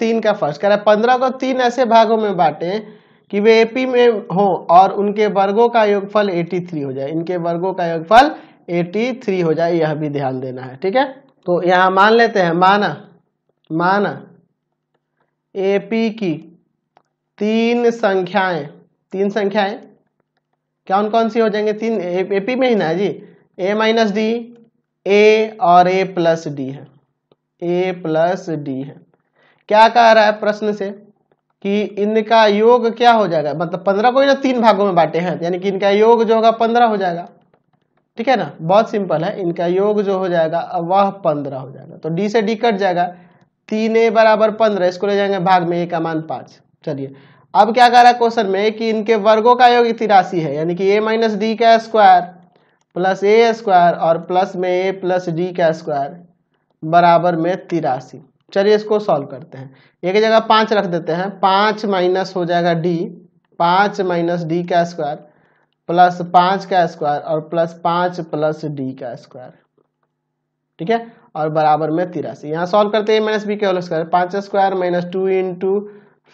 तीन का फर्स्ट कह रहा है पंद्रह को तो तीन ऐसे भागों में बांटें कि वे एपी में हो और उनके वर्गों का योगफल 83 हो जाए इनके वर्गों का योगफल 83 हो जाए यह भी ध्यान देना है ठीक है तो यहां मान लेते हैं माना माना एपी की तीन संख्याएं तीन संख्याएं कौन कौन सी हो जाएंगे तीन एपी में ही ना जी ए माइनस डी ए और ए प्लस डी है ए प्लस डी है क्या कह रहा है प्रश्न से कि इनका योग क्या हो जाएगा मतलब पंद्रह को ही ना तो तीन भागों में बांटे हैं यानी कि इनका योग जो होगा पंद्रह हो जाएगा ठीक है ना बहुत सिंपल है इनका योग जो हो जाएगा वह पंद्रह हो जाएगा तो डी से डी कट जाएगा तीन ए बराबर पंद्रह इसको ले जाएंगे भाग में ए का मान पांच चलिए अब क्या कह रहा है क्वेश्चन में कि इनके वर्गों का योग तिरासी है यानी कि ए माइनस डी का स्क्वायर प्लस ए स्क्वायर और प्लस में ए प्लस डी का स्क्वायर बराबर में तिरासी चलिए इसको सॉल्व करते हैं एक जगह पाँच रख देते हैं पाँच माइनस हो जाएगा डी पाँच माइनस डी का स्क्वायर प्लस पाँच का स्क्वायर और प्लस पाँच प्लस डी का स्क्वायर ठीक है और बराबर में तिरासी यहाँ सॉल्व करते हैं माइनस बी के होल स्क्वायर पाँच square minus two into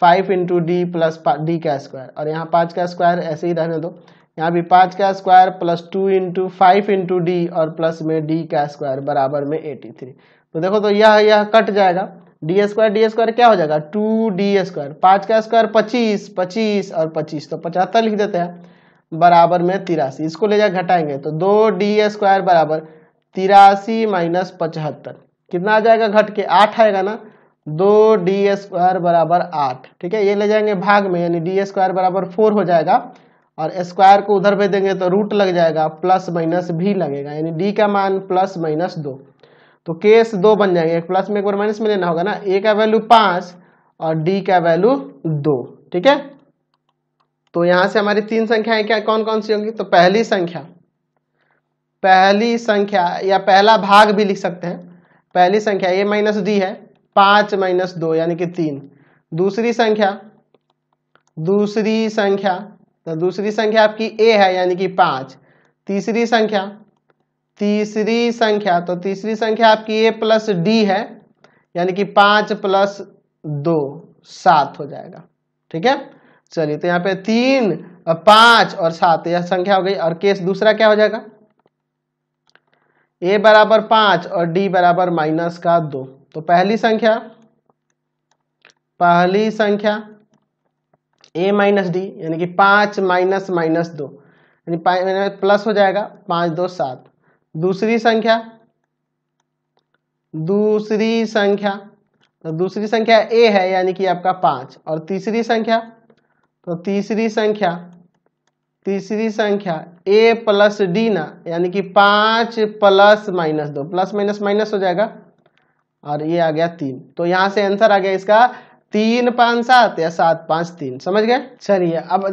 five into D plus D का स्क्वायर और यहाँ पाँच का स्क्वायर ऐसे ही रहने दो यहाँ भी पाँच का square plus two into five into D और प्लस में डी का स्क्वायर बराबर में एटी थ्री तो देखो तो यह यह कट जाएगा डी स्क्वायर डी स्क्वायर क्या हो जाएगा टू डी स्क्वायर पाँच का स्क्वायर पच्चीस पच्चीस और पच्चीस तो पचहत्तर लिख देते हैं बराबर में तिरासी इसको ले जाए घटाएंगे तो दो डी स्क्वायर बराबर तिरासी माइनस पचहत्तर कितना आ जाएगा घट के आठ आएगा ना दो डी स्क्वायर बराबर आठ ठीक है ये ले जाएंगे भाग में यानी डी स्क्वायर बराबर फोर हो जाएगा और स्क्वायर को उधर भेज देंगे तो रूट लग जाएगा प्लस माइनस भी लगेगा यानी डी का मान प्लस माइनस दो तो केस दो बन जाएंगे एक प्लस में एक बार माइनस में लेना होगा ना ए का वैल्यू पांच और डी का वैल्यू दो ठीक है तो यहां से हमारी तीन संख्याएं क्या कौन कौन सी होंगी तो पहली संख्या पहली संख्या या पहला भाग भी लिख सकते हैं पहली संख्या ए माइनस डी है पांच माइनस दो यानी कि तीन दूसरी संख्या दूसरी संख्या तो दूसरी संख्या आपकी ए है यानी कि पांच तीसरी संख्या तीसरी संख्या तो तीसरी संख्या आपकी ए प्लस डी है यानी कि पांच प्लस दो सात हो जाएगा ठीक है चलिए तो यहाँ पे तीन पांच और सात तो यह संख्या हो गई और केस दूसरा क्या हो जाएगा ए बराबर पांच और डी बराबर माइनस का दो तो पहली संख्या पहली संख्या ए माइनस डी यानी कि पांच माइनस माइनस दो यानी प्लस हो जाएगा पांच दो सात दूसरी संख्या दूसरी संख्या तो दूसरी संख्या ए है यानी कि आपका पांच और तीसरी संख्या तो तीसरी संख्या तीसरी संख्या ए प्लस डी ना यानी कि पांच प्लस माइनस दो प्लस माइनस माइनस हो जाएगा और ये आ गया तीन तो यहां से आंसर आ गया इसका तीन पांच सात या सात पांच तीन समझ गए चलिए अब